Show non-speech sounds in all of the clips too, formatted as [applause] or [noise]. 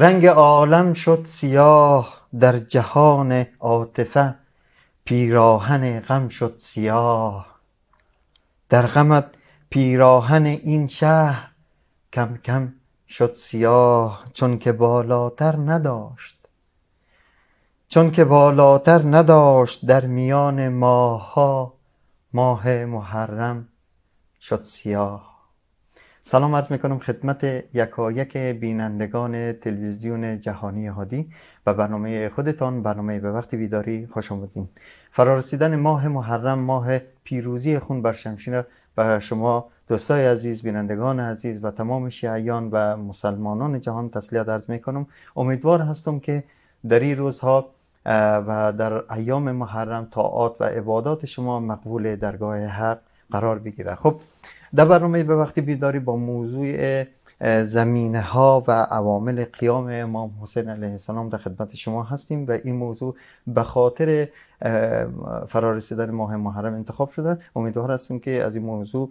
رنگ عالم شد سیاه در جهان عاطفه پیراهن غم شد سیاه در غمت پیراهن این شهر کم کم شد سیاه چون که بالاتر نداشت چون که بالاتر نداشت در میان ها ماه محرم شد سیاه سلام عرض میکنم خدمت یکا یک بینندگان تلویزیون جهانی هادی و برنامه خودتان برنامه به وقت بیداری خوش آمدین فرارسیدن ماه محرم ماه پیروزی خون بر شمشیر و شما دوستای عزیز بینندگان عزیز و تمام شیعیان و مسلمانان جهان تسلیت عرض میکنم امیدوار هستم که در این روزها و در ایام محرم طاعات و عبادات شما مقبول درگاه حق قرار بگیره خب در برنامه به وقتی بیداری با موضوع زمینه ها و عوامل قیام امام حسین علیه السلام در خدمت شما هستیم و این موضوع به خاطر فرارسیدن ماه محرم انتخاب شده امیدوار هستیم که از این موضوع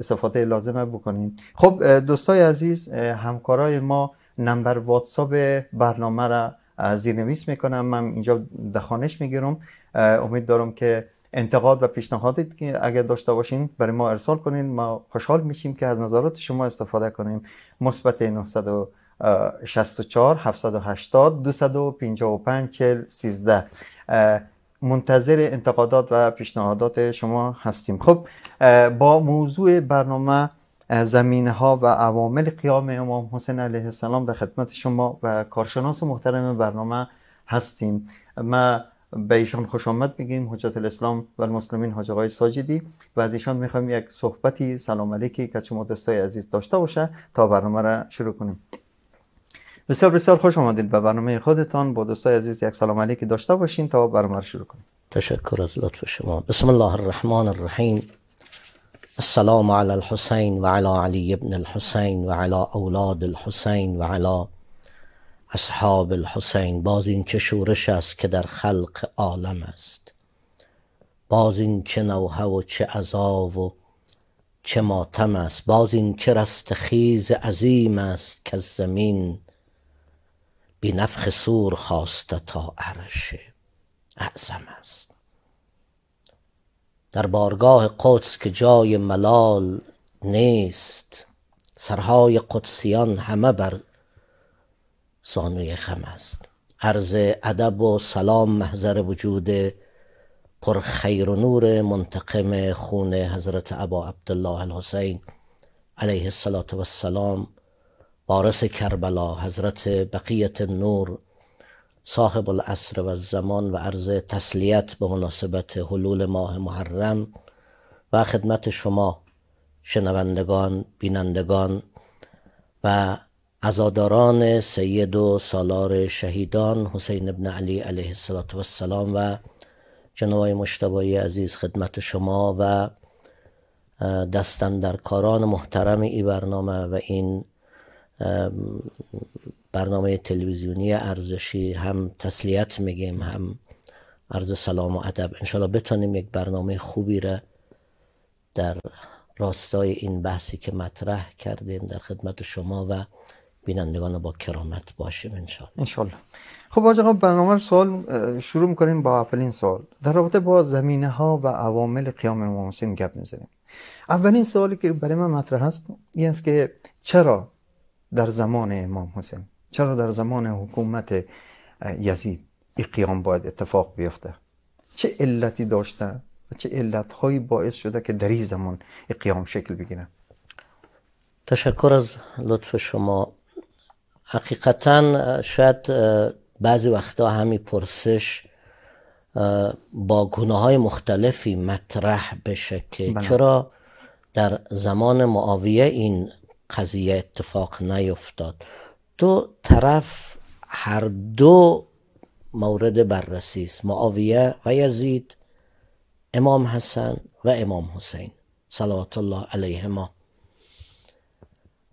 استفاده لازمه بکنیم خب دوستای عزیز همکارای ما نمبر واتساپ برنامه را زیرنویس میکنم من اینجا دخانش میگیرم امید دارم که انتقاد و پیشنهادی که اگر داشته باشین برای ما ارسال کنین ما خوشحال میشیم که از نظرات شما استفاده کنیم مثبت 964 780 255 40 13 منتظر انتقادات و پیشنهادات شما هستیم خب با موضوع برنامه زمینه ها و عوامل قیام امام حسین علیه السلام در خدمت شما و کارشناس محترم برنامه هستیم ما به ایشان خوش آمد میگیم حجت الاسلام و المسلمین حاج آقای ساجدی و از ایشان میخوایم یک صحبتی سلام علیکی که شما دوستای عزیز داشته باشه تا برنامه را شروع کنیم بسیار بسیار خوش آمدید به برنامه خودتان با دوستای عزیز یک سلام علیکی داشته باشین تا برنامه را شروع کنیم تشکر از لطف شما بسم الله الرحمن الرحیم السلام علی الحسین و علی علی ابن الحسین و علی اولاد الحسین و علی. اصحاب الحسین باز این چه شورش است که در خلق عالم است باز این چه نوحه و چه عذاب و چه ماتم است باز این چه رستخیز عظیم است که زمین بی نفخ سور خواسته تا عرش اعظم است در بارگاه قدس که جای ملال نیست سرهای قدسیان همه بر زانوی خم است عرض ادب و سلام محضر وجود پر خیر و نور منتقم خون حضرت ابا عبدالله الحسین علیه السلام و السلام وارث کربلا حضرت بقیت نور صاحب العصر و زمان و عرض تسلیت به مناسبت حلول ماه محرم و خدمت شما شنوندگان بینندگان و ازاداران سید و سالار شهیدان حسین ابن علی علیه السلام و جناب مشتبایی عزیز خدمت شما و دستن در کاران محترم این برنامه و این برنامه تلویزیونی ارزشی هم تسلیت میگیم هم عرض سلام و ادب انشالله بتانیم یک برنامه خوبی را در راستای این بحثی که مطرح کردیم در خدمت شما و بینندگان با کرامت باشیم انشالله خب آقا برنامه سوال شروع میکنیم با اولین سوال در رابطه با زمینه ها و عوامل قیام امام حسین گپ میزنیم اولین سوالی که برای من مطرح هست این است که چرا در زمان امام حسین چرا در زمان حکومت یزید این قیام باید اتفاق بیفته چه علتی داشته و چه علت هایی باعث شده که در این زمان این قیام شکل بگیره تشکر از لطف شما حقیقتا شاید بعضی وقتا همین پرسش با گناه های مختلفی مطرح بشه که بله. چرا در زمان معاویه این قضیه اتفاق نیفتاد دو طرف هر دو مورد بررسی است معاویه و یزید امام حسن و امام حسین صلوات الله علیهما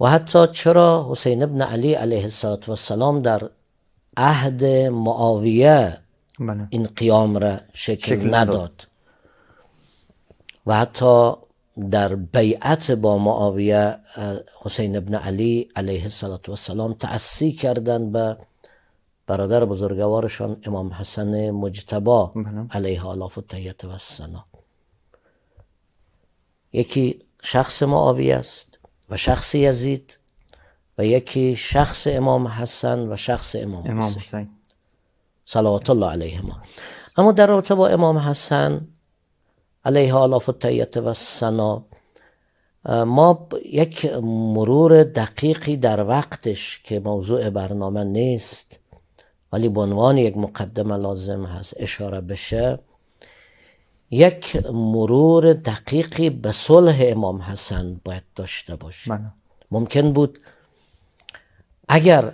و حتی چرا حسین ابن علی علیه السلام در عهد معاویه بله. این قیام را شکل, نداد و حتی در بیعت با معاویه حسین ابن علی علیه السلام تأسی کردن به برادر بزرگوارشان امام حسن مجتبا بله. علیه آلاف و تهیت و سنا یکی شخص معاویه است و شخص یزید و یکی شخص امام حسن و شخص امام, امام حسین صلوات الله علیهما اما در رابطه با امام حسن علیه آلاف تیت و سنا ما یک مرور دقیقی در وقتش که موضوع برنامه نیست ولی به عنوان یک مقدمه لازم هست اشاره بشه یک مرور دقیقی به صلح امام حسن باید داشته من. بله. ممکن بود اگر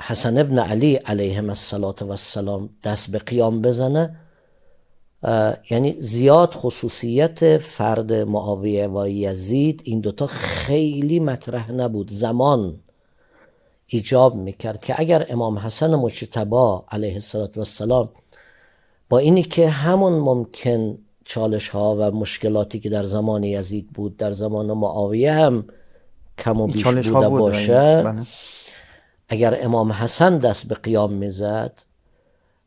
حسن ابن علی علیهم السلام دست به قیام بزنه یعنی زیاد خصوصیت فرد معاویه و یزید این دوتا خیلی مطرح نبود زمان ایجاب میکرد که اگر امام حسن مجتبا علیه السلام با اینی که همون ممکن چالش ها و مشکلاتی که در زمان یزید بود در زمان معاویه هم کم و بیش بوده بود باشه آره. بله. اگر امام حسن دست به قیام میزد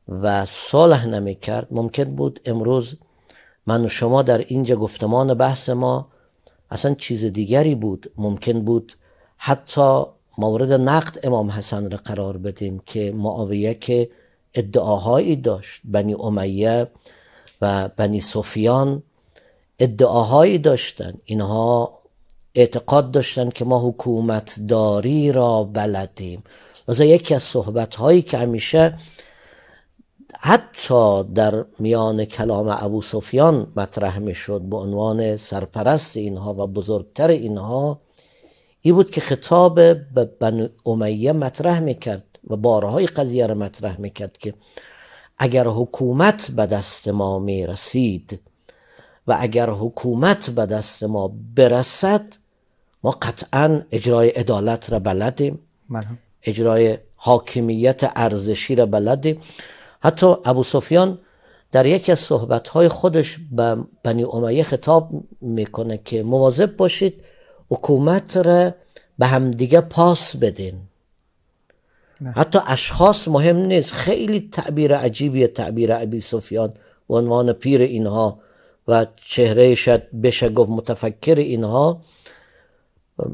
و صلح نمیکرد ممکن بود امروز من و شما در اینجا گفتمان بحث ما اصلا چیز دیگری بود ممکن بود حتی مورد نقد امام حسن را قرار بدیم که معاویه که ادعاهایی داشت بنی امیه و بنی سفیان ادعاهایی داشتند اینها اعتقاد داشتند که ما حکومتداری را بلدیم لذا یکی از صحبت هایی که همیشه حتی در میان کلام ابو سفیان مطرح می شد به عنوان سرپرست اینها و بزرگتر اینها این بود که خطاب به بنی امیه مطرح می کرد و بارهای قضیه را مطرح میکرد که اگر حکومت به دست ما میرسید و اگر حکومت به دست ما برسد ما قطعا اجرای عدالت را بلدیم اجرای حاکمیت ارزشی را بلدیم حتی ابو سفیان در یکی از صحبتهای خودش به بنی امیه خطاب میکنه که مواظب باشید حکومت را به همدیگه پاس بدین حتی اشخاص مهم نیست خیلی تعبیر عجیبیه تعبیر ابی سفیان و عنوان پیر اینها و چهره شد بشه گفت متفکر اینها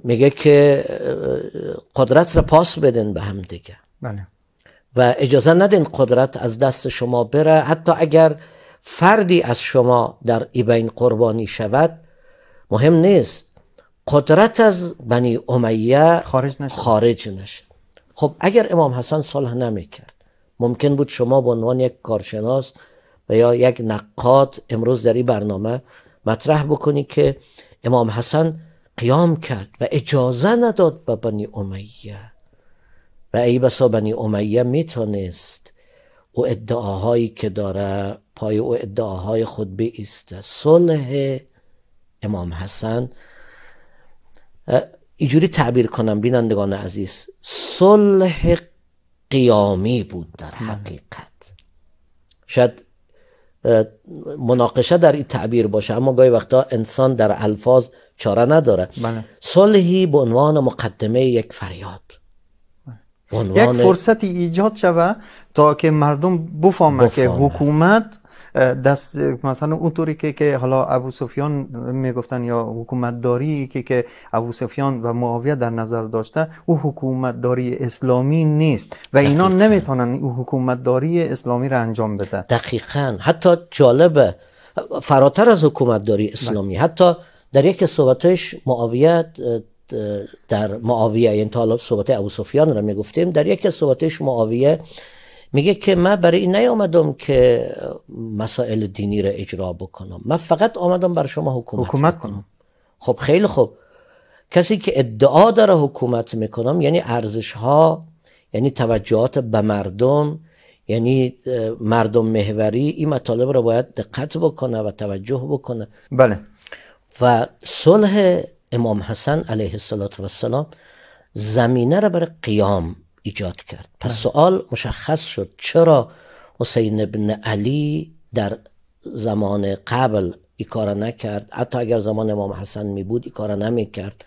میگه که قدرت را پاس بدن به هم دیگه بله. و اجازه ندین قدرت از دست شما بره حتی اگر فردی از شما در ایبین قربانی شود مهم نیست قدرت از بنی امیه خارج نشه, خارج نشه. خب اگر امام حسن صلح نمیکرد ممکن بود شما به عنوان یک کارشناس و یا یک نقاد امروز در این برنامه مطرح بکنی که امام حسن قیام کرد و اجازه نداد به بنی امیه و ای بسا بنی امیه میتونست او ادعاهایی که داره پای او ادعاهای خود بیسته صلح امام حسن ایجوری تعبیر کنم بینندگان عزیز صلح قیامی بود در حقیقت شاید مناقشه در این تعبیر باشه اما گاهی وقتا انسان در الفاظ چاره نداره بله. صلحی به عنوان مقدمه یک فریاد بله. یک فرصتی ایجاد شوه تا که مردم بفهمه که حکومت دست مثلا اونطوری که که حالا ابو سفیان میگفتن یا حکومت داری که که ابو سفیان و معاویه در نظر داشته او حکومت داری اسلامی نیست و اینا نمیتونن او حکومت داری اسلامی را انجام بده دقیقا حتی جالبه فراتر از حکومت داری بله. اسلامی حتی در یک صحبتش معاویه در معاویه یعنی تا حالا صحبت ابو سفیان را میگفتیم در یک صحبتش معاویه میگه که من برای این نیامدم که مسائل دینی را اجرا بکنم من فقط آمدم بر شما حکومت, کنم خب خیلی خوب کسی که ادعا داره حکومت میکنم یعنی ارزش ها یعنی توجهات به مردم یعنی مردم محوری این مطالب را باید دقت بکنه و توجه بکنه بله و صلح امام حسن علیه السلام زمینه را برای قیام ایجاد کرد پس بله. سوال مشخص شد چرا حسین ابن علی در زمان قبل ای کار نکرد حتی اگر زمان امام حسن می بود ای کار نمی کرد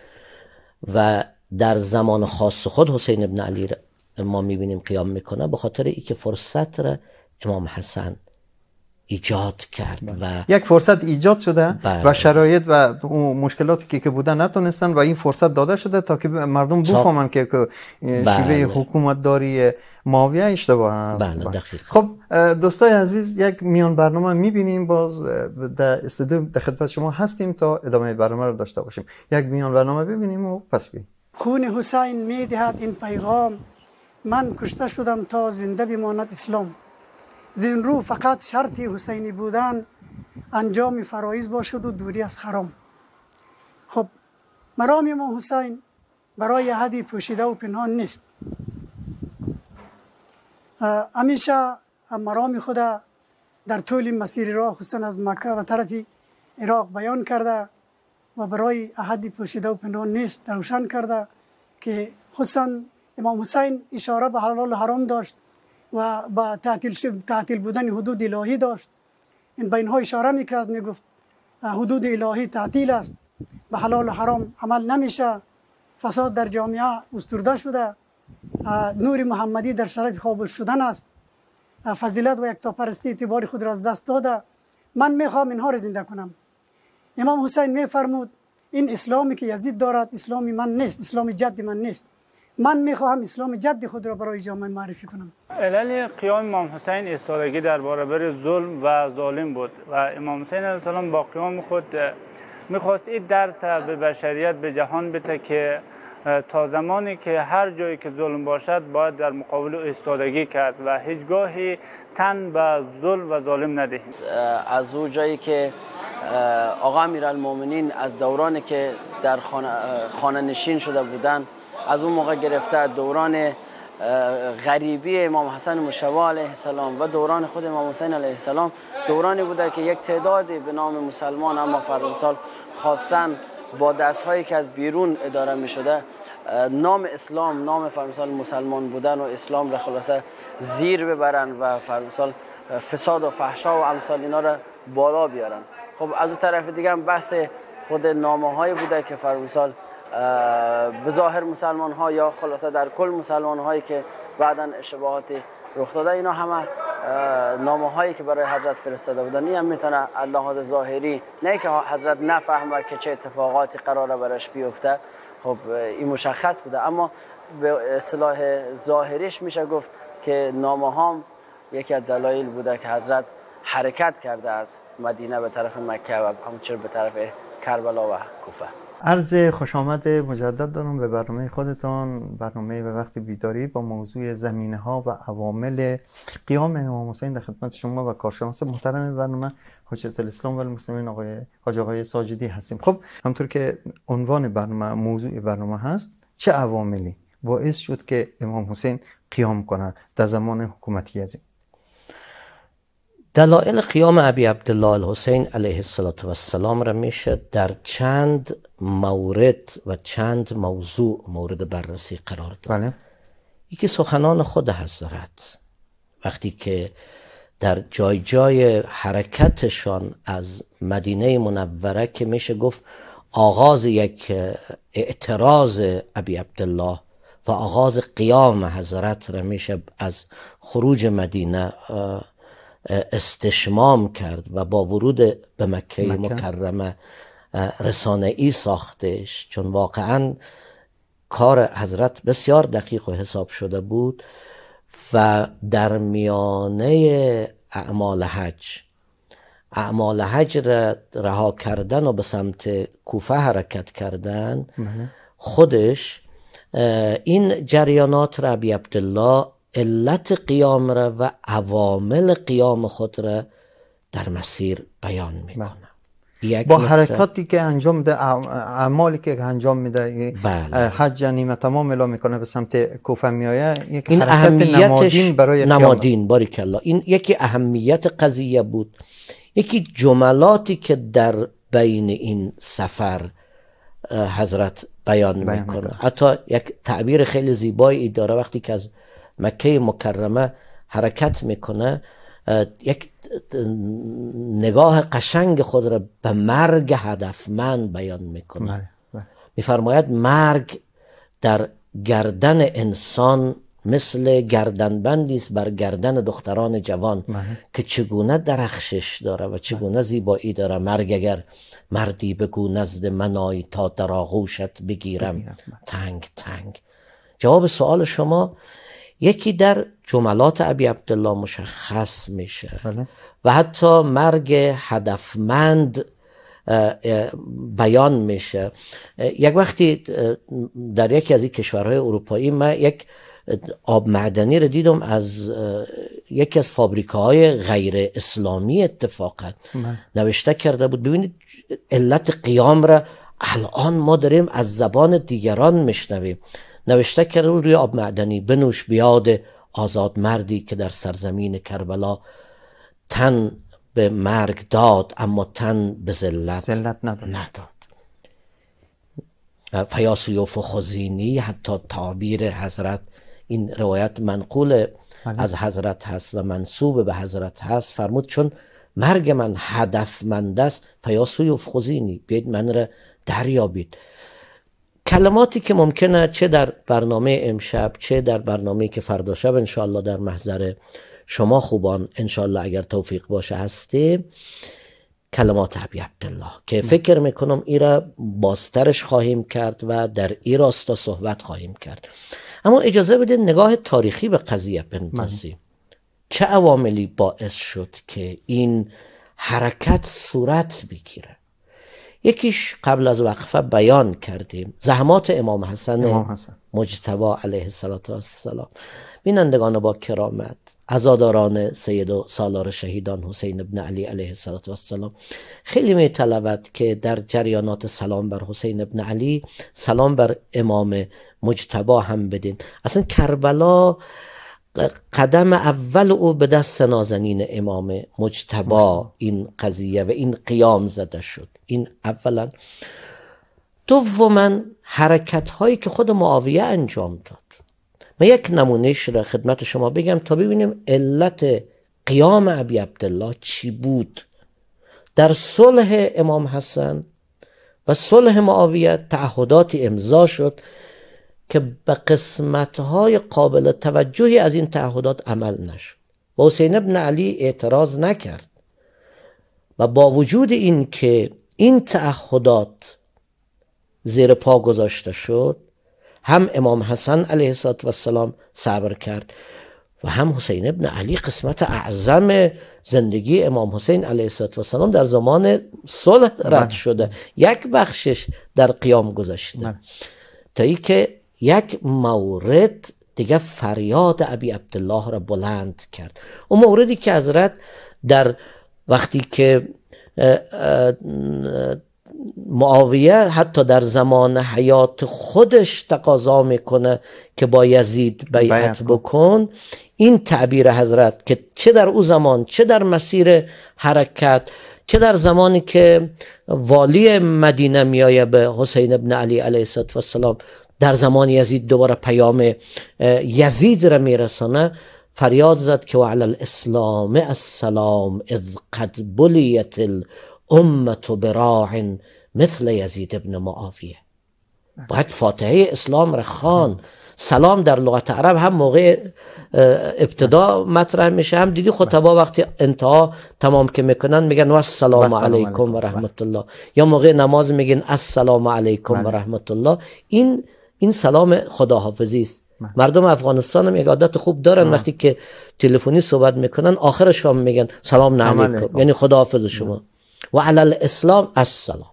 و در زمان خاص خود حسین ابن علی را ما می بینیم قیام میکنه به خاطر ای که فرصت را امام حسن ایجاد کرد بله. و یک فرصت ایجاد شده و بله. شرایط و مشکلاتی که که بودن نتونستن و این فرصت داده شده تا که مردم بفهمن که شیوه بله. حکومت داری ماویه اشتباه است خب دوستای عزیز یک میان برنامه میبینیم باز در استودیو در خدمت شما هستیم تا ادامه برنامه رو داشته باشیم یک میان برنامه ببینیم و پس بیم خون حسین میدهد این پیغام من کشته شدم تا زنده بماند اسلام زین رو فقط شرط حسینی بودن انجام فرایز باشد و دوری از حرام خب مرام امام حسین برای حدی پوشیده و پنهان نیست همیشه مرام خود در طول مسیر راه حسین از مکه و طرف عراق بیان کرده و برای احدی پوشیده و پنهان نیست روشن کرده که حسین امام حسین اشاره به حلال و حرام داشت و با تعطیل تعطیل بودن حدود الهی داشت این با اینها اشاره میکرد میگفت حدود الهی تعطیل است به حلال و حرام عمل نمیشه فساد در جامعه استرده شده نور محمدی در شرف خوابش شدن است فضیلت و یک پرستی اعتبار خود را از دست داده من میخوام اینها را زنده کنم امام حسین میفرمود این اسلامی که یزید دارد اسلامی من نیست اسلامی جد من نیست من میخواهم اسلام جدی خود را برای جامعه معرفی کنم علل قیام امام حسین استادگی در برابر ظلم و ظالم بود و امام حسین علیه السلام با قیام خود میخواست این درس به بشریت به جهان بده که تا زمانی که هر جایی که ظلم باشد باید در مقابل استادگی کرد و هیچگاهی تن به ظلم و ظالم ندهیم از او جایی که آقا امیرالمومنین از دورانی که در خانه, خانه نشین شده بودند از اون موقع گرفته دوران غریبی امام حسن مشوا علیه السلام و دوران خود امام حسین علیه السلام دورانی بوده که یک تعدادی به نام مسلمان اما فرانسال خواستن با دست هایی که از بیرون اداره می شده نام اسلام نام فرمسال مسلمان بودن و اسلام را خلاصه زیر ببرن و فرمسال فساد و فحشا و امثال اینا را بالا بیارن خب از اون طرف دیگه هم بحث خود نامه هایی بوده که فرمسال به مسلمان ها یا خلاصه در کل مسلمان هایی که بعدا اشتباهات رخ داده اینا همه نامه هایی که برای حضرت فرستاده بودن این هم میتونه لحاظ ظاهری نه که حضرت نفهمه که چه اتفاقاتی قراره برش بیفته خب این مشخص بوده اما به اصلاح ظاهریش میشه گفت که نامه هم یکی از دلایل بوده که حضرت حرکت کرده از مدینه به طرف مکه و همچنین به طرف کربلا و کوفه عرض خوش آمد مجدد دارم به برنامه خودتان برنامه به وقت بیداری با موضوع زمینه ها و عوامل قیام امام حسین در خدمت شما و کارشناس محترم برنامه حجت الاسلام و المسلمین آقای حاج آقای ساجدی هستیم خب همطور که عنوان برنامه موضوع برنامه هست چه عواملی باعث شد که امام حسین قیام کنه در زمان حکومتی از دلائل قیام ابی عبدالله الحسین علیه السلام را میشه در چند مورد و چند موضوع مورد بررسی قرار داد بله. یکی سخنان خود حضرت وقتی که در جای جای حرکتشان از مدینه منوره که میشه گفت آغاز یک اعتراض ابی عبدالله و آغاز قیام حضرت را میشه از خروج مدینه استشمام کرد و با ورود به مکه, مکه. مکرمه رسانه ای ساختش چون واقعا کار حضرت بسیار دقیق و حساب شده بود و در میانه اعمال حج اعمال حج را رها کردن و به سمت کوفه حرکت کردن بله. خودش این جریانات را ابی عبدالله علت قیام را و عوامل قیام خود را در مسیر بیان میکنه بله. با حرکاتی که انجام میده اعمالی که انجام میده بله. حج یعنی تمام اعلام میکنه به سمت کوفه میایه این حرکت نمادین برای نمادین بارک الله این یکی اهمیت قضیه بود یکی جملاتی که در بین این سفر حضرت بیان, میکنه حتی یک تعبیر خیلی زیبایی داره وقتی که از مکه مکرمه حرکت میکنه یک نگاه قشنگ خود را به مرگ هدفمند بیان میکنه بله، بله. میفرماید مرگ در گردن انسان مثل گردنبندی است بر گردن دختران جوان بله. که چگونه درخشش داره و چگونه زیبایی داره مرگ اگر مردی بگو نزد منای تا در آغوشت بگیرم تنگ تنگ جواب سوال شما یکی در جملات ابی عبدالله مشخص میشه بله. و حتی مرگ هدفمند بیان میشه یک وقتی در یکی از این کشورهای اروپایی من یک آب معدنی رو دیدم از یکی از های غیر اسلامی اتفاقا بله. نوشته کرده بود ببینید علت قیام را الان ما داریم از زبان دیگران میشنویم نوشته کرده بود روی آب معدنی بنوش بیاد آزاد مردی که در سرزمین کربلا تن به مرگ داد اما تن به ذلت نداد, نداد. فیاسیوف خزینی حتی تعبیر حضرت این روایت منقول بله. از حضرت هست و منصوب به حضرت هست فرمود چون مرگ من هدفمند است فیاس و خزینی بید من را دریابید کلماتی که ممکنه چه در برنامه امشب چه در برنامه که فردا شب انشاءالله در محضر شما خوبان انشاءالله اگر توفیق باشه هستی کلمات عبی عبدالله که فکر میکنم ای را بازترش خواهیم کرد و در ای راستا صحبت خواهیم کرد اما اجازه بده نگاه تاریخی به قضیه بندازیم بله. چه عواملی باعث شد که این حرکت صورت بگیره یکیش قبل از وقفه بیان کردیم زحمات امام حسن, حسن. مجتبا علیه السلام بینندگان با کرامت عزاداران سید و سالار شهیدان حسین ابن علی علیه السلام خیلی می که در جریانات سلام بر حسین ابن علی سلام بر امام مجتبا هم بدین اصلا کربلا قدم اول او به دست نازنین امام مجتبا این قضیه و این قیام زده شد این اولا دوما حرکت هایی که خود معاویه انجام داد من یک نمونهش را خدمت شما بگم تا ببینیم علت قیام ابی عبدالله چی بود در صلح امام حسن و صلح معاویه تعهداتی امضا شد که به قسمتهای قابل توجهی از این تعهدات عمل نشد و حسین ابن علی اعتراض نکرد و با وجود این که این تعهدات زیر پا گذاشته شد هم امام حسن علیه السلام صبر کرد و هم حسین ابن علی قسمت اعظم زندگی امام حسین علیه السلام در زمان صلح رد بله. شده یک بخشش در قیام گذاشته بله. تا که یک مورد دیگه فریاد ابی عبدالله را بلند کرد اون موردی که حضرت در وقتی که معاویه حتی در زمان حیات خودش تقاضا میکنه که با یزید بیعت بکن این تعبیر حضرت که چه در او زمان چه در مسیر حرکت چه در زمانی که والی مدینه میایه به حسین ابن علی علیه السلام در زمان یزید دوباره پیام یزید را میرسانه فریاد زد که علی الاسلام السلام اذ قد بلیت الامت براع مثل یزید ابن معاویه باید فاتحه اسلام را خان سلام در لغت عرب هم موقع ابتدا مطرح میشه هم دیدی خطبا وقتی انتها تمام که میکنن میگن و السلام علیکم و رحمت الله یا موقع نماز میگن السلام علیکم و بله. رحمت الله این این سلام خداحافظی است مردم افغانستان هم یک عادت خوب دارن وقتی که تلفنی صحبت میکنن آخرش هم میگن سلام علیکم یعنی خداحافظ شما نه. و علی الاسلام السلام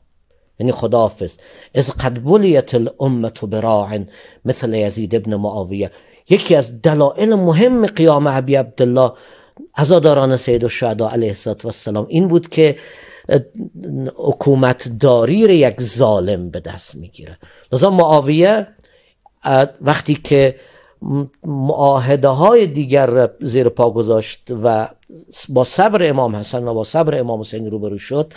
یعنی خداحافظ از قد بلیت الامت براعن مثل یزید ابن معاویه یکی از دلائل مهم قیام ابی عبدالله عزاداران سید و شهده علیه السلام این بود که داری را یک ظالم به دست میگیره لذا معاویه وقتی که معاهده های دیگر زیر پا گذاشت و با صبر امام حسن و با صبر امام حسین روبرو شد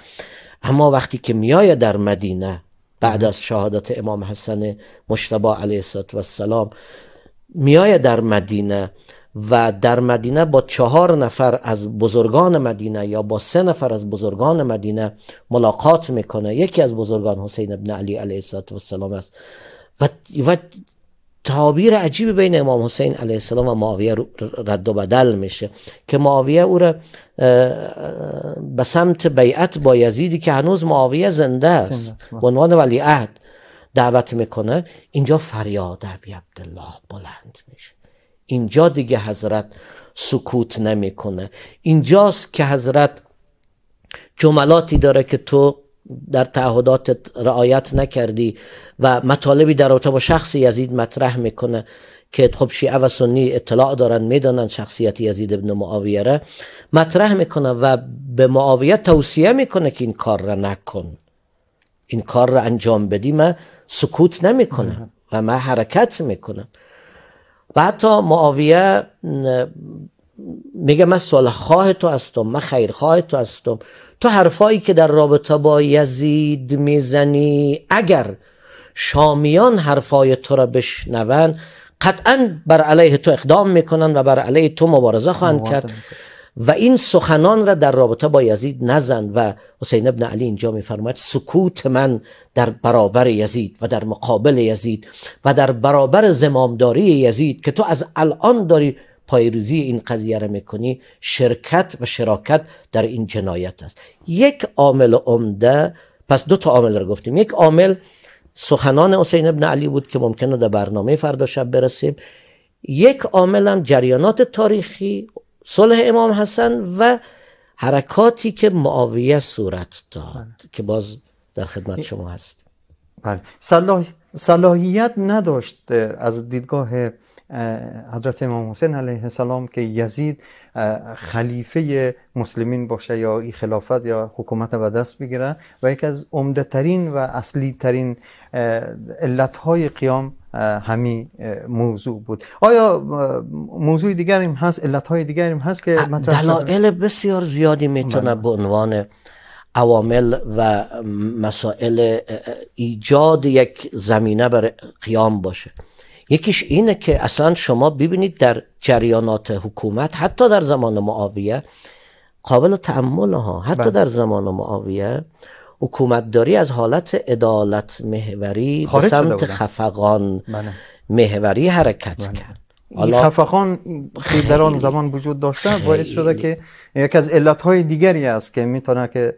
اما وقتی که میایه در مدینه بعد از شهادت امام حسن مشتبه علیه السلام میایه در مدینه و در مدینه با چهار نفر از بزرگان مدینه یا با سه نفر از بزرگان مدینه ملاقات میکنه یکی از بزرگان حسین ابن علی علیه السلام است و, و تعابیر عجیبی بین امام حسین علیه السلام و معاویه رد و بدل میشه که معاویه او را به سمت بیعت با یزیدی که هنوز معاویه زنده است به عنوان ولی عهد دعوت میکنه اینجا فریاد ابی عبدالله بلند میشه اینجا دیگه حضرت سکوت نمیکنه اینجاست که حضرت جملاتی داره که تو در تعهدات رعایت نکردی و مطالبی در رابطه با شخص یزید مطرح میکنه که خب شیعه و سنی اطلاع دارن میدانن شخصیت یزید ابن معاویه را مطرح میکنه و به معاویه توصیه میکنه که این کار را نکن این کار را انجام بدی من سکوت نمیکنم و من حرکت میکنم و حتی معاویه میگه من خواه تو هستم من خواه تو هستم تو حرفایی که در رابطه با یزید میزنی اگر شامیان حرفای تو را بشنون قطعا بر علیه تو اقدام میکنن و بر علیه تو مبارزه خواهند کرد و این سخنان را در رابطه با یزید نزن و حسین ابن علی اینجا میفرماید سکوت من در برابر یزید و در مقابل یزید و در برابر زمامداری یزید که تو از الان داری پایروزی این قضیه را میکنی شرکت و شراکت در این جنایت است یک عامل عمده پس دو تا عامل را گفتیم یک عامل سخنان حسین ابن علی بود که ممکنه در برنامه فردا شب برسیم یک عامل هم جریانات تاریخی صلح امام حسن و حرکاتی که معاویه صورت داد بله. که باز در خدمت شما هست بله صلاحیت نداشت از دیدگاه حضرت امام حسین علیه السلام که یزید خلیفه مسلمین باشه یا ای خلافت یا حکومت به دست بگیره و یکی از عمده ترین و اصلی ترین علت های قیام همی موضوع بود آیا موضوع دیگریم هست علت های دیگریم هست که دلائل بسیار زیادی میتونه بله. به عنوان عوامل و مسائل ایجاد یک زمینه بر قیام باشه یکیش اینه که اصلا شما ببینید در جریانات حکومت حتی در زمان معاویه قابل تعمل ها حتی بله. در زمان معاویه حکومتداری از حالت عدالت محوری به سمت خفقان بله. مهوری حرکت بله. کرد این خفقان [laughs] در آن زمان وجود داشته باعث شده که یک از علت های دیگری است که میتونه که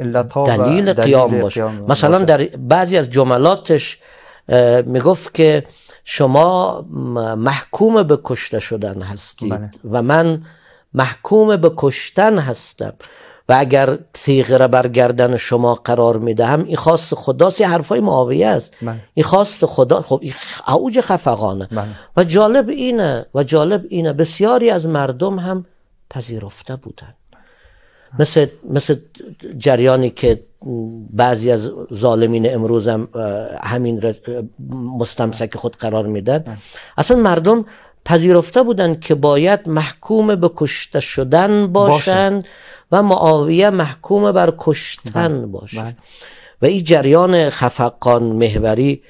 علت ها دلیل, دلیل قیام باشه مثلا در بعضی از جملاتش میگفت که شما محکوم به کشته شدن هستید بله. و من محکوم به کشتن هستم و اگر تیغ را شما قرار میدهم این خواست خداست یه حرفای معاویه است بله. این خواست خدا خب اوج خفقانه بله. و جالب اینه و جالب اینه بسیاری از مردم هم پذیرفته بودن مثل, مثل جریانی که بعضی از ظالمین امروز هم همین مستمسک خود قرار میدن اصلا مردم پذیرفته بودند که باید محکوم به کشته شدن باشند و معاویه محکوم بر کشتن بله. باشد بله. و این جریان خفقان محوری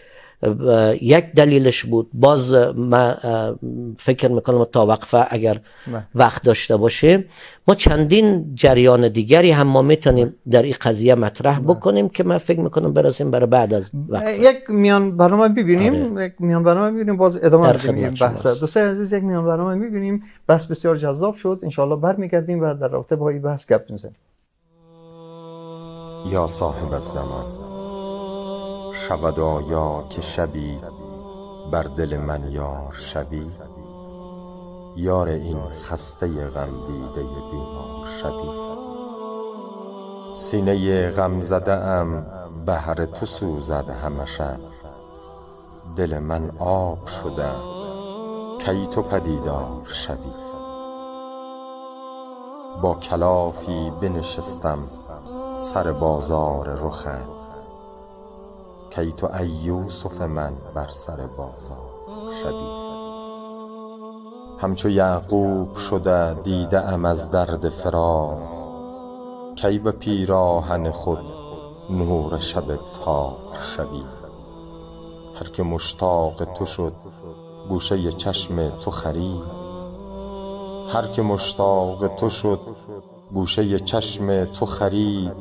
یک دلیلش بود باز من فکر میکنم تا وقفه اگر بله. وقت داشته باشه ما چندین جریان دیگری هم ما میتونیم بله. در این قضیه مطرح بله. بکنیم که من فکر میکنم برسیم برای بعد از وقت یک میان برنامه ببینیم آره. یک میان برنامه ببینیم باز ادامه بدیم بحث دوست عزیز یک میان برنامه ببینیم بس بسیار جذاب شد ان برمیگردیم و در رابطه با این بحث گپ میزنیم یا صاحب الزمان شود آیا که شبی بر دل من یار شوی یار این خسته غم دیده بیمار شوی سینه غم زده ام بهر تو سوزد همشم دل من آب شده کی تو پدیدار شوی با کلافی بنشستم سر بازار رخت تو ای یوسف من بر سر بازار شدی همچو یعقوب شده دیده ام از درد فراق کی به پیراهن خود نور شب تار شوی هر که مشتاق تو شد گوشه چشم تو خرید هر که مشتاق تو شد گوشه چشم تو خرید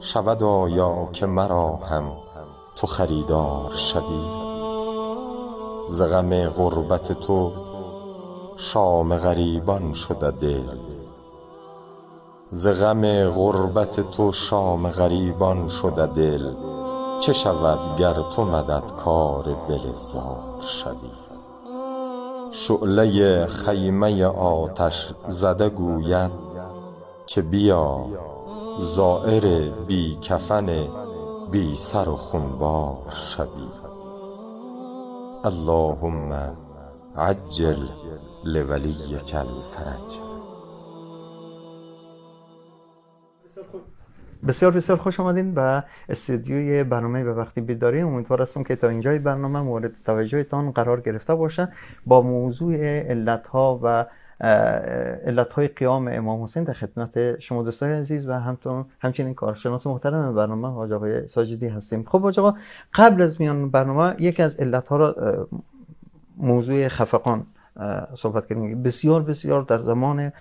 شود آیا که مرا هم تو خریدار شوی ز غم غربت تو شام غریبان شده دل ز غم غربت تو شام غریبان شده دل چه شود گر تو مدد کار دل زار شوی شعله خیمه آتش زده گوید که بیا زائر بی کفن بی سر و خونبار شوی اللهم عجل لولی کل فرج بسیار بسیار خوش آمدین به استودیوی برنامه به وقتی بیداری امیدوار هستم که تا اینجای برنامه مورد توجهتان قرار گرفته باشه با موضوع علتها و علت های قیام امام حسین در خدمت شما دوستان عزیز و همتون همچنین کارشناس محترم برنامه حاج آقای ساجدی هستیم خب حاج قبل از میان برنامه یکی از علت ها را موضوع خفقان صحبت کردیم بسیار بسیار در زمان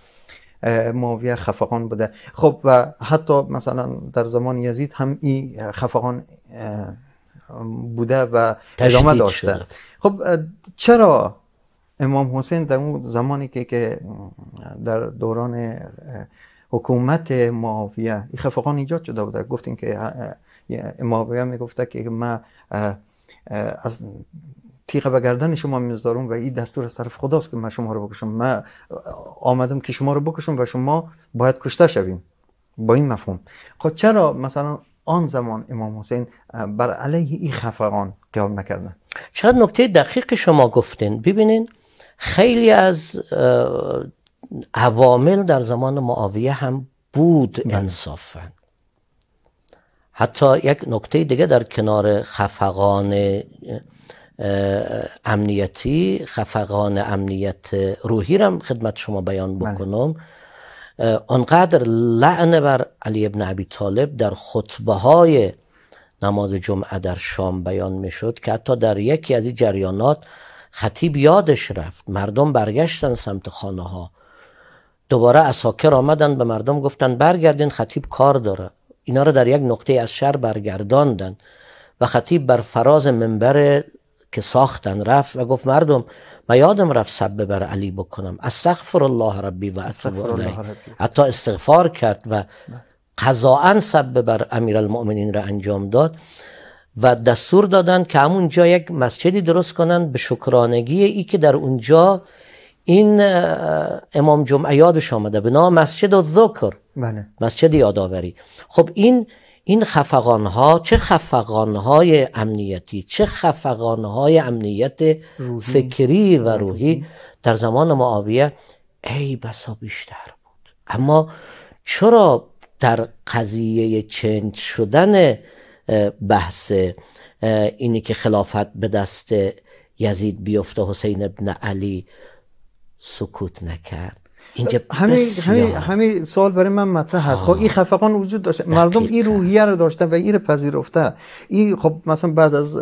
معاویه خفقان بوده خب و حتی مثلا در زمان یزید هم این خفقان بوده و ادامه داشته خب چرا امام حسین در اون زمانی که که در دوران حکومت معاویه این خفقان ایجاد شده بود گفتین که معاویه میگفته که ما از تیغه به گردن شما میذارم و این دستور از طرف خداست که من شما رو بکشم من آمدم که شما رو بکشم و شما باید کشته شویم با این مفهوم خب چرا مثلا آن زمان امام حسین بر علیه این خفقان قیام نکردن چقدر نکته دقیق شما گفتین ببینین خیلی از عوامل در زمان معاویه هم بود بله. انصافا حتی یک نکته دیگه در کنار خفقان امنیتی خفقان امنیت روحی را خدمت شما بیان بله. بکنم انقدر آنقدر لعن بر علی ابن ابی طالب در خطبه های نماز جمعه در شام بیان می شد که حتی در یکی از این جریانات خطیب یادش رفت مردم برگشتن سمت خانه ها دوباره اساکر آمدن به مردم گفتن برگردین خطیب کار داره اینا رو در یک نقطه از شهر برگرداندن و خطیب بر فراز منبر که ساختن رفت و گفت مردم من یادم رفت سب بر علی بکنم استغفر الله ربی و اتوب حتی استغفار کرد و بله. قضاعا سبه بر امیر المؤمنین را انجام داد و دستور دادن که همونجا یک مسجدی درست کنند به شکرانگی ای که در اونجا این امام جمعه یادش آمده به نام مسجد و ذکر بله. مسجد یادآوری خب این این خفقان ها چه خفقان های امنیتی چه خفقان های امنیت فکری و روحی در زمان معاویه ای بسا بیشتر بود اما چرا در قضیه چنج شدن بحث اینی که خلافت به دست یزید بیفته حسین ابن علی سکوت نکرد اینجا همین همین سوال برای من مطرح هست خب این خفقان وجود داشته مردم این روحیه رو داشتن و این رو پذیرفته این خب مثلا بعد از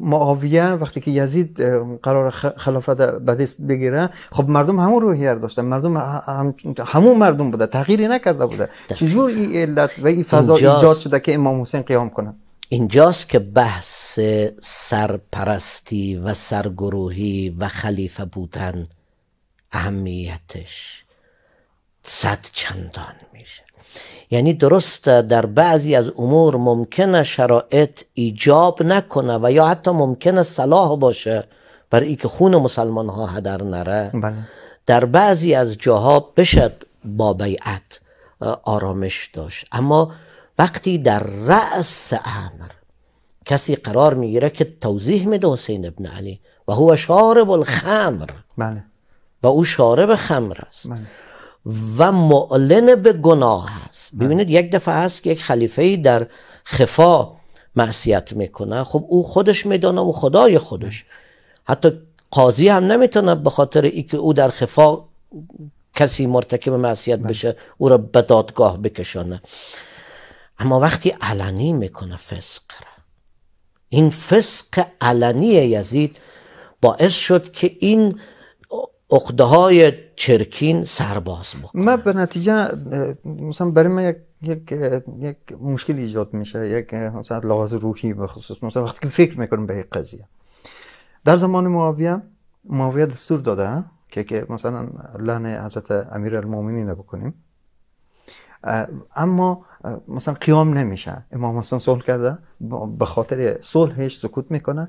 معاویه وقتی که یزید قرار خلافت بدست بگیره خب مردم همون روحیه رو داشتن مردم هم همون مردم بوده تغییری نکرده بوده چجور این علت و این فضا ایجاد شده که امام حسین قیام کنه اینجاست که بحث سرپرستی و سرگروهی و خلیفه بودن اهمیتش صد چندان میشه یعنی درست در بعضی از امور ممکنه شرایط ایجاب نکنه و یا حتی ممکنه صلاح باشه برای ای که خون مسلمان هدر نره بله. در بعضی از جاها بشد با بیعت آرامش داشت اما وقتی در رأس امر کسی قرار میگیره که توضیح میده حسین ابن علی و هو شارب الخمر بله و او شارب خمر است بله. و معلن به گناه است بله. ببینید یک دفعه هست که یک خلیفه ای در خفا معصیت میکنه خب او خودش میدانه و خدای خودش حتی قاضی هم نمیتونه به خاطر که او در خفا کسی مرتکب معصیت بله. بشه او را به دادگاه بکشانه اما وقتی علنی میکنه فسق را این فسق علنی یزید باعث شد که این اقده های چرکین سرباز بکنه من به نتیجه مثلا برای من یک یک یک مشکل ایجاد میشه یک مثلا لحاظ روحی به خصوص مثلا وقتی که فکر میکنم به یک قضیه در زمان معاویه معاویه دستور داده که که مثلا لعن حضرت امیر المومنین بکنیم اما مثلا قیام نمیشه امام حسن صلح کرده به خاطر صلحش سکوت میکنه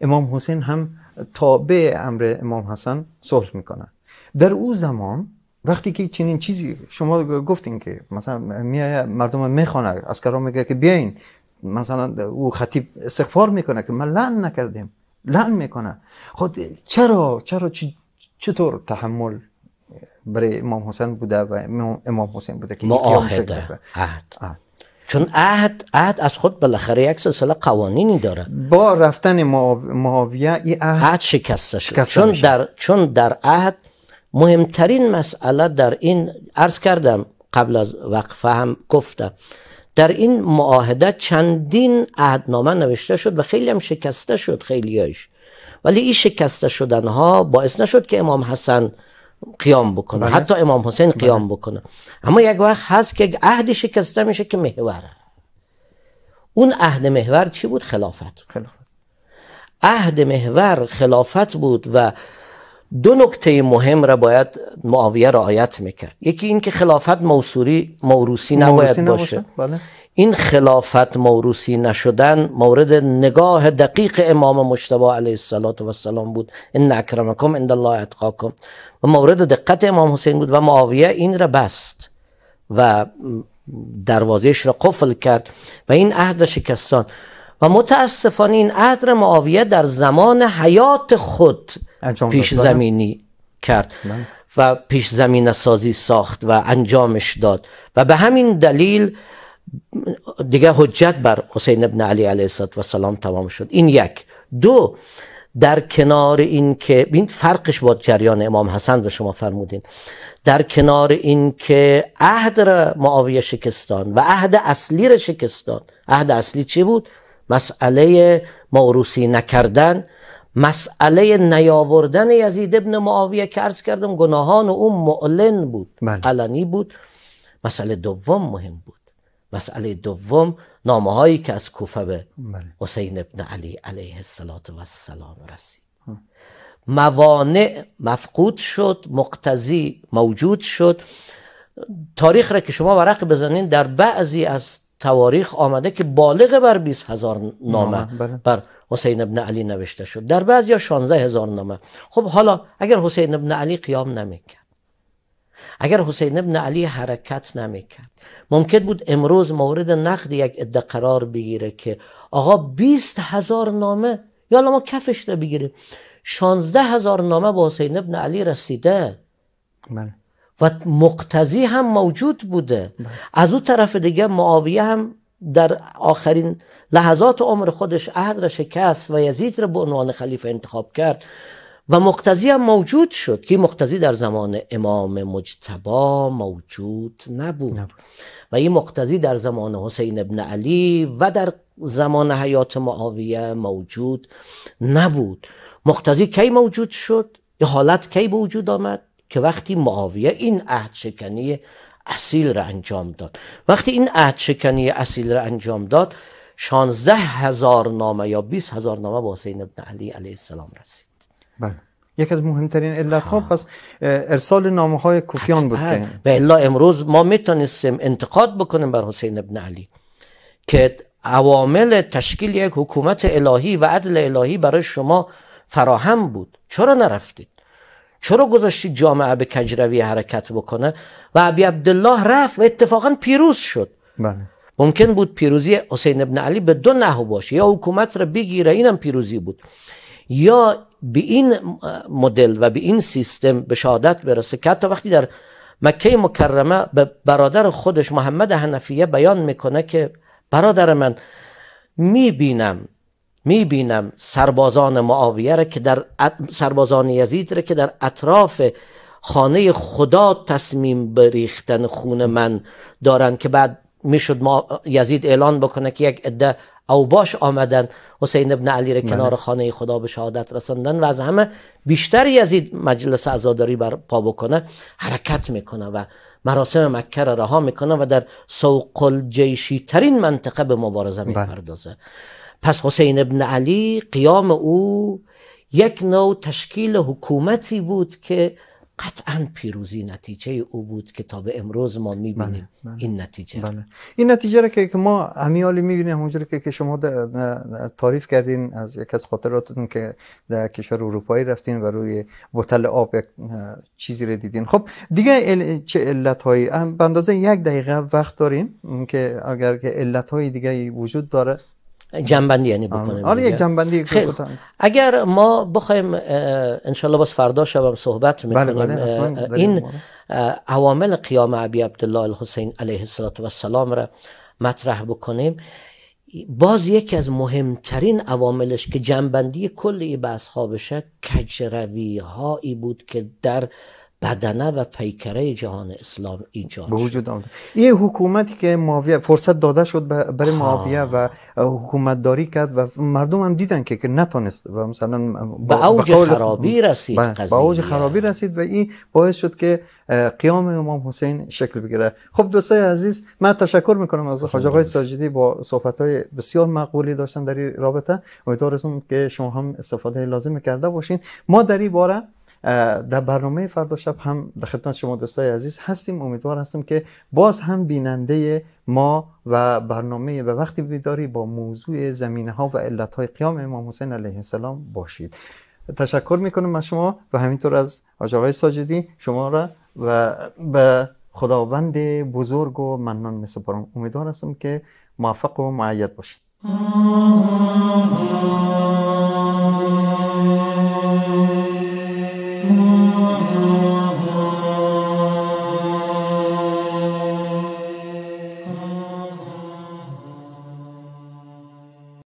امام حسین هم تابع امر امام حسن صلح میکنن در او زمان وقتی که چنین چیزی شما گفتین که مثلا میای مردم میخوانه از میگه که بیاین مثلا او خطیب استغفار میکنه که من لعن نکردیم لعن میکنه خود خب چرا چرا چطور تحمل برای امام حسن بوده و امام حسین بوده که ما عهد چون عهد عهد از خود بالاخره یک سلسله قوانینی داره با رفتن معاویه این عهد, عهد شکسته شد چون در چون در عهد مهمترین مسئله در این عرض کردم قبل از وقفه هم گفتم در این معاهده چندین عهدنامه نوشته شد و خیلی هم شکسته شد هایش ولی این شکسته شدن ها باعث نشد که امام حسن قیام بکنه. بله. حتی امام حسین بله. قیام بکنه. اما یک وقت هست که عهد شکسته میشه که محور اون عهد محور چی بود خلافت خلافت عهد محور خلافت بود و دو نکته مهم را باید معاویه رعایت میکرد یکی این که خلافت موسوری موروسی نباید باشه, بله. این خلافت موروسی نشدن مورد نگاه دقیق امام مجتبی علیه السلام بود ان اکرمکم عند الله اتقاکم و مورد دقت امام حسین بود و معاویه این را بست و دروازهش را قفل کرد و این عهد شکستان و متاسفانه این عهد را معاویه در زمان حیات خود پیش زمینی کرد بله. و پیش زمین سازی ساخت و انجامش داد و به همین دلیل دیگه حجت بر حسین ابن علی علیه سلام تمام شد این یک دو در کنار این که این فرقش با جریان امام حسن رو شما فرمودین در کنار این که عهد را معاویه شکستان و عهد اصلی را شکستان عهد اصلی چی بود؟ مسئله موروسی نکردن مسئله نیاوردن یزید ابن معاویه که ارز کردم گناهان اون معلن بود بله. علنی بود مسئله دوم مهم بود مسئله دوم نامه هایی که از کوفه به بله. حسین ابن علی علیه السلام رسید موانع مفقود شد مقتضی موجود شد تاریخ را که شما ورق بزنین در بعضی از تواریخ آمده که بالغ بر 20 هزار نامه بله. بر حسین ابن علی نوشته شد در بعضی 16 هزار نامه خب حالا اگر حسین ابن علی قیام نمیکرد اگر حسین ابن علی حرکت نمیکرد ممکن بود امروز مورد نقد یک عده قرار بگیره که آقا بیست هزار نامه یا ما کفش رو بگیریم شانزده هزار نامه با حسین ابن علی رسیده بله. و مقتضی هم موجود بوده بله. از او طرف دیگه معاویه هم در آخرین لحظات عمر خودش عهد را شکست و یزید را به عنوان خلیفه انتخاب کرد و مقتضی هم موجود شد که مقتضی در زمان امام مجتبا موجود نبود, و این مقتضی در زمان حسین ابن علی و در زمان حیات معاویه موجود نبود مقتضی کی موجود شد؟ یه حالت کی به وجود آمد؟ که وقتی معاویه این عهد شکنی اصیل را انجام داد وقتی این عهد شکنی اصیل را انجام داد شانزده هزار نامه یا بیس هزار نامه با حسین ابن علی علیه السلام رسید بله یک از مهمترین علت ها ارسال نامه های کوفیان بود که و الا امروز ما میتونیم انتقاد بکنیم بر حسین ابن علی که عوامل تشکیل یک حکومت الهی و عدل الهی برای شما فراهم بود چرا نرفتید چرا گذاشتید جامعه به کجروی حرکت بکنه و ابی عبدالله رفت و اتفاقا پیروز شد بله ممکن بود پیروزی حسین ابن علی به دو نحو باشه یا حکومت را بگیره اینم پیروزی بود یا به این مدل و به این سیستم به شهادت برسه که حتی وقتی در مکه مکرمه به برادر خودش محمد حنفیه بیان میکنه که برادر من میبینم میبینم سربازان معاویه را که در سربازان یزید را که در اطراف خانه خدا تصمیم بریختن خون من دارن که بعد میشد ما یزید اعلان بکنه که یک عده او باش آمدن حسین ابن علی را بله. کنار خانه خدا به شهادت رساندن و از همه بیشتر یزید مجلس عزاداری پا بکنه حرکت میکنه و مراسم مکه را رها میکنه و در سوق الجیشی ترین منطقه به مبارزه بله. میپردازه پس حسین ابن علی قیام او یک نوع تشکیل حکومتی بود که قطعا پیروزی نتیجه او بود که تا به امروز ما میبینیم بله، بله. این نتیجه بله. این نتیجه را که ما همیالی میبینیم همونجور که شما تعریف کردین از یک از خاطراتتون که در کشور اروپایی رفتین و روی بوتل آب یک چیزی رو دیدین خب دیگه ال... چه علت هایی یک دقیقه وقت داریم که اگر که علت های دیگه وجود داره جنبندی یعنی بکنیم آره یک جنبندی خیلی اگر ما بخوایم انشالله باز فردا شبم صحبت بله، میکنیم بله، این عوامل قیام عبی عبدالله الحسین علیه السلام را مطرح بکنیم باز یکی از مهمترین عواملش که جنبندی کل بحث ها بشه کجروی هایی بود که در بدنه و پیکره جهان اسلام ایجاد شد وجود حکومتی که معاویه فرصت داده شد برای معاویه و حکومت داری کرد و مردم هم دیدن که, که نتونست و مثلا به اوج خرابی رسید بله، قضیه به اوج خرابی رسید و این باعث شد که قیام امام حسین شکل بگیره خب دوستای عزیز من تشکر میکنم از حاج آقای ساجدی با صحبت های بسیار معقولی داشتن در این رابطه امیدوارم که شما هم استفاده لازم کرده باشین ما در این باره در برنامه فردا شب هم در خدمت شما دوستای عزیز هستیم امیدوار هستم که باز هم بیننده ما و برنامه به وقتی بیداری با موضوع زمینه ها و علت های قیام امام حسین علیه السلام باشید تشکر میکنم از شما و همینطور از آقای ساجدی شما را و به خداوند بزرگ و منان میسپارم امیدوار هستم که موفق و معید باشید